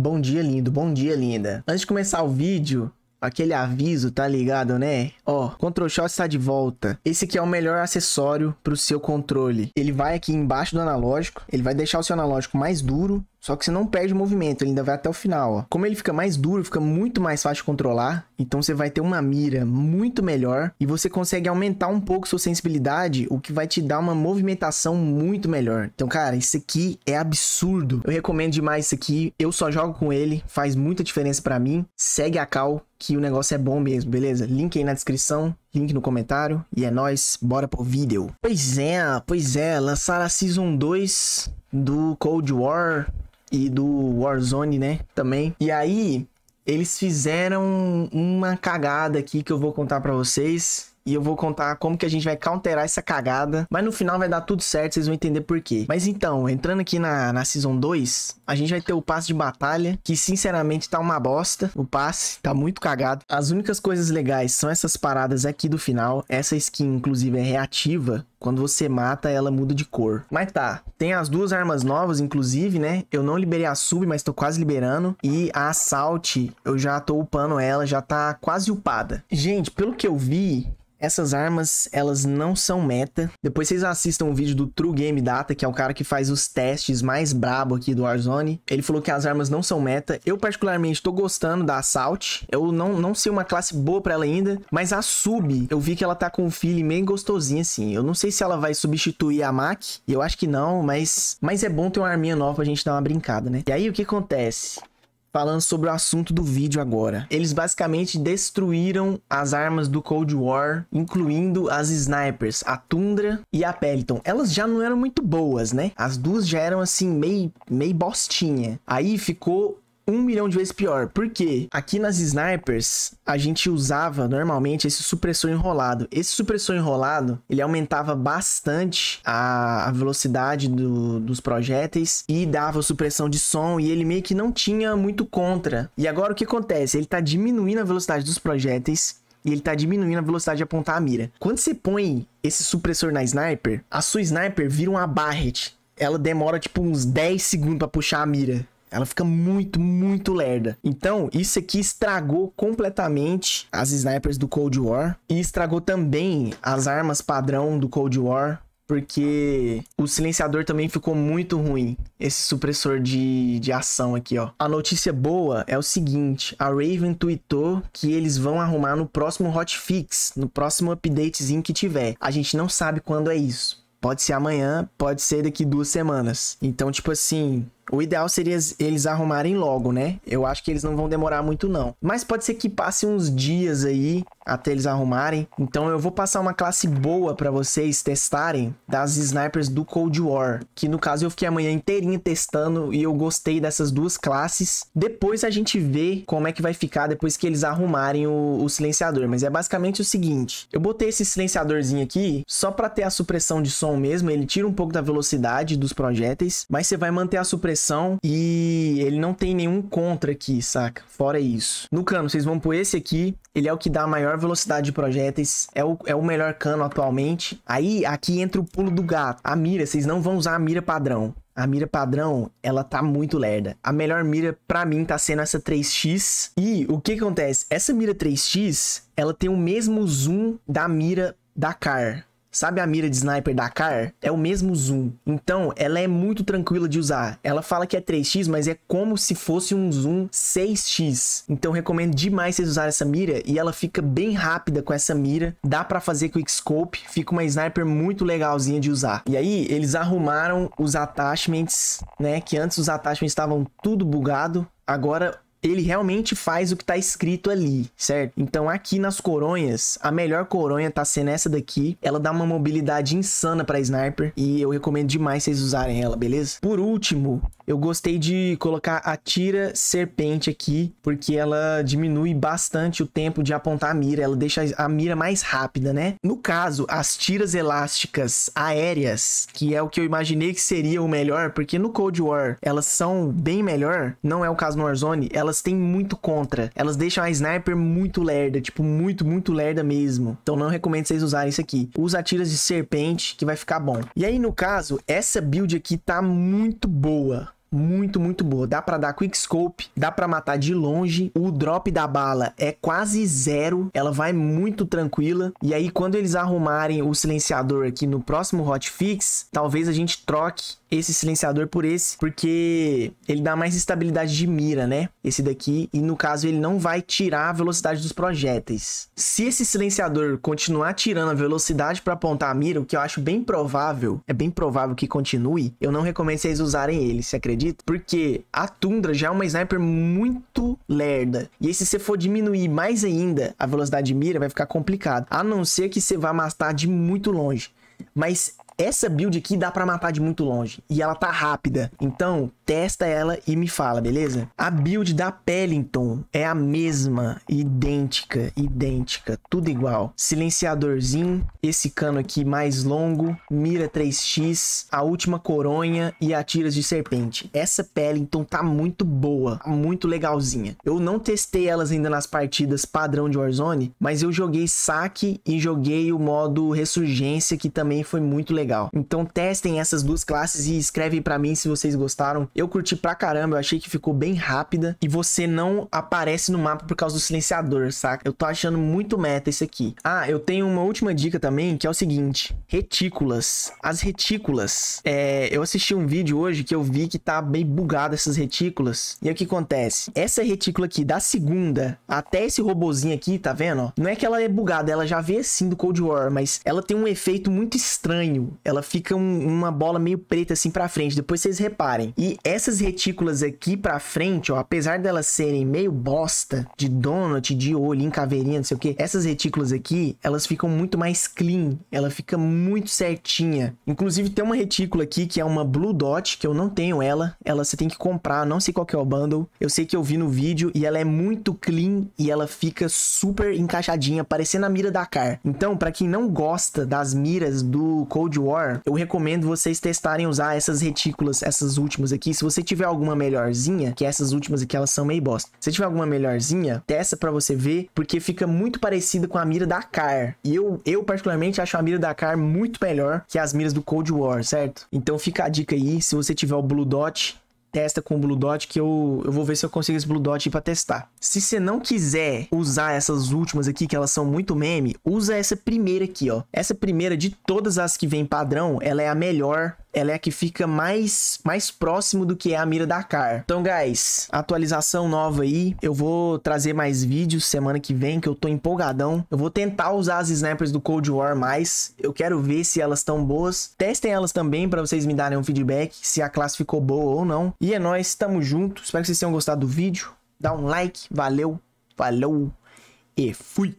Bom dia, lindo. Bom dia, linda. Antes de começar o vídeo, aquele aviso, tá ligado, né? Ó, Control Shot está de volta. Esse aqui é o melhor acessório para o seu controle. Ele vai aqui embaixo do analógico, ele vai deixar o seu analógico mais duro só que você não perde movimento, ele ainda vai até o final. Ó. Como ele fica mais duro, fica muito mais fácil de controlar. Então você vai ter uma mira muito melhor. E você consegue aumentar um pouco sua sensibilidade, o que vai te dar uma movimentação muito melhor. Então, cara, isso aqui é absurdo. Eu recomendo demais isso aqui. Eu só jogo com ele, faz muita diferença para mim. Segue a Cal, que o negócio é bom mesmo, beleza? Link aí na descrição link no comentário. E é nóis, bora pro vídeo. Pois é, pois é, lançaram a Season 2 do Cold War e do Warzone, né, também. E aí, eles fizeram uma cagada aqui que eu vou contar pra vocês e eu vou contar como que a gente vai counterar essa cagada. Mas no final vai dar tudo certo, vocês vão entender por quê. Mas então, entrando aqui na, na Season 2, a gente vai ter o passe de batalha, que sinceramente tá uma bosta. O passe tá muito cagado. As únicas coisas legais são essas paradas aqui do final. Essa skin, inclusive, é reativa. Quando você mata, ela muda de cor. Mas tá, tem as duas armas novas, inclusive, né? Eu não liberei a sub, mas tô quase liberando. E a assault, eu já tô upando ela, já tá quase upada. Gente, pelo que eu vi, essas armas, elas não são meta. Depois vocês assistam o vídeo do True Game Data, que é o cara que faz os testes mais brabo aqui do Warzone. Ele falou que as armas não são meta. Eu particularmente tô gostando da Assault. Eu não, não sei uma classe boa para ela ainda, mas a Sub, eu vi que ela tá com um feeling meio gostosinho assim. Eu não sei se ela vai substituir a Mac, eu acho que não, mas, mas é bom ter uma arminha nova pra gente dar uma brincada, né? E aí o que acontece? falando sobre o assunto do vídeo agora. Eles basicamente destruíram as armas do Cold War, incluindo as snipers, a Tundra e a Peliton. Elas já não eram muito boas, né? As duas já eram assim meio meio bostinha. Aí ficou um milhão de vezes pior. porque Aqui nas snipers, a gente usava normalmente esse supressor enrolado. Esse supressor enrolado, ele aumentava bastante a, a velocidade do, dos projéteis e dava supressão de som e ele meio que não tinha muito contra. E agora o que acontece? Ele tá diminuindo a velocidade dos projéteis e ele tá diminuindo a velocidade de apontar a mira. Quando você põe esse supressor na sniper, a sua sniper vira uma Barret. Ela demora tipo uns 10 segundos para puxar a mira. Ela fica muito, muito lerda. Então, isso aqui estragou completamente as snipers do Cold War. E estragou também as armas padrão do Cold War. Porque o silenciador também ficou muito ruim. Esse supressor de, de ação aqui, ó. A notícia boa é o seguinte: a Raven tweetou que eles vão arrumar no próximo hotfix, no próximo updatezinho que tiver. A gente não sabe quando é isso. Pode ser amanhã, pode ser daqui duas semanas. Então, tipo assim, o ideal seria eles arrumarem logo, né? Eu acho que eles não vão demorar muito, não. Mas pode ser que passe uns dias aí até eles arrumarem. Então eu vou passar uma classe boa para vocês testarem das snipers do Cold War. Que no caso eu fiquei a manhã inteirinha testando e eu gostei dessas duas classes. Depois a gente vê como é que vai ficar depois que eles arrumarem o, o silenciador. Mas é basicamente o seguinte. Eu botei esse silenciadorzinho aqui só para ter a supressão de som mesmo. Ele tira um pouco da velocidade dos projéteis. Mas você vai manter a supressão seleção e ele não tem nenhum contra aqui, saca? Fora isso. No cano, vocês vão por esse aqui, ele é o que dá a maior velocidade de projéteis, é o, é o melhor cano atualmente. Aí, aqui entra o pulo do gato. A mira, vocês não vão usar a mira padrão. A mira padrão, ela tá muito lerda. A melhor mira para mim tá sendo essa 3x. E o que acontece? Essa mira 3x, ela tem o mesmo zoom da mira da Car. Sabe a mira de sniper da CAR? É o mesmo zoom. Então, ela é muito tranquila de usar. Ela fala que é 3x, mas é como se fosse um zoom 6x. Então, recomendo demais vocês usarem essa mira e ela fica bem rápida com essa mira. Dá para fazer scope, fica uma sniper muito legalzinha de usar. E aí, eles arrumaram os attachments, né? Que antes os attachments estavam tudo bugado. Agora ele realmente faz o que tá escrito ali, certo? Então aqui nas coronhas, a melhor coronha tá sendo essa daqui. Ela dá uma mobilidade insana pra sniper e eu recomendo demais vocês usarem ela, beleza? Por último, eu gostei de colocar a tira serpente aqui, porque ela diminui bastante o tempo de apontar a mira, ela deixa a mira mais rápida, né? No caso, as tiras elásticas aéreas, que é o que eu imaginei que seria o melhor, porque no Cold War elas são bem melhor, não é o caso no Warzone, elas têm muito contra. Elas deixam a sniper muito lerda, tipo, muito, muito lerda mesmo. Então não recomendo vocês usarem isso aqui. Usa tiras de serpente, que vai ficar bom. E aí, no caso, essa build aqui tá muito boa muito, muito boa. Dá para dar quick scope, dá para matar de longe. O drop da bala é quase zero, ela vai muito tranquila. E aí quando eles arrumarem o silenciador aqui no próximo hotfix, talvez a gente troque esse silenciador por esse, porque ele dá mais estabilidade de mira, né? Esse daqui, e no caso ele não vai tirar a velocidade dos projéteis. Se esse silenciador continuar tirando a velocidade para apontar a mira, o que eu acho bem provável, é bem provável que continue, eu não recomendo vocês usarem ele, se acredita acredito, porque a Tundra já é uma sniper muito lerda. E aí, se você for diminuir mais ainda a velocidade de mira, vai ficar complicado. A não ser que você vá matar de muito longe. Mas essa build aqui dá para matar de muito longe e ela tá rápida. Então, testa ela e me fala, beleza? A build da Pellington é a mesma, idêntica, idêntica, tudo igual. Silenciadorzinho, esse cano aqui mais longo, mira 3x, a última coronha e atiras de serpente. Essa Pellington tá muito boa, muito legalzinha. Eu não testei elas ainda nas partidas padrão de Warzone, mas eu joguei saque e joguei o modo ressurgência que também foi muito legal legal. Então testem essas duas classes e escrevem para mim se vocês gostaram. Eu curti pra caramba, eu achei que ficou bem rápida e você não aparece no mapa por causa do silenciador, saca? Eu tô achando muito meta isso aqui. Ah, eu tenho uma última dica também, que é o seguinte, retículas. As retículas. É, eu assisti um vídeo hoje que eu vi que tá bem bugado essas retículas. E aí o que acontece? Essa retícula aqui, da segunda até esse robozinho aqui, tá vendo? Não é que ela é bugada, ela já veio assim do Cold War, mas ela tem um efeito muito estranho ela fica um, uma bola meio preta assim para frente. Depois vocês reparem. E essas retículas aqui para frente, ó, apesar delas serem meio bosta de donut, de olho, em caveirinha, não sei o que, essas retículas aqui, elas ficam muito mais clean. Ela fica muito certinha. Inclusive tem uma retícula aqui que é uma Blue Dot, que eu não tenho ela. Ela você tem que comprar, não sei qual que é o bundle. Eu sei que eu vi no vídeo e ela é muito clean e ela fica super encaixadinha, parecendo a mira da Car. Então, para quem não gosta das miras do Cold War, War, eu recomendo vocês testarem usar essas retículas, essas últimas aqui. Se você tiver alguma melhorzinha, que essas últimas aqui, elas são meio bosta. Se tiver alguma melhorzinha, testa para você ver, porque fica muito parecida com a mira da CAR. E eu, eu particularmente, acho a mira da CAR muito melhor que as miras do Cold War, certo? Então fica a dica aí, se você tiver o Blue Dot, testa com o Blue Dot que eu, eu vou ver se eu consigo esse Blue Dot para testar. Se você não quiser usar essas últimas aqui, que elas são muito meme, usa essa primeira aqui, ó. Essa primeira de todas as que vem padrão, ela é a melhor ela é a que fica mais, mais próximo do que é a mira da CAR. Então, guys, atualização nova aí. Eu vou trazer mais vídeos semana que vem, que eu tô empolgadão. Eu vou tentar usar as snipers do Cold War mais. Eu quero ver se elas estão boas. Testem elas também para vocês me darem um feedback, se a classe ficou boa ou não. E é nóis, tamo junto. Espero que vocês tenham gostado do vídeo. Dá um like, valeu, falou e fui!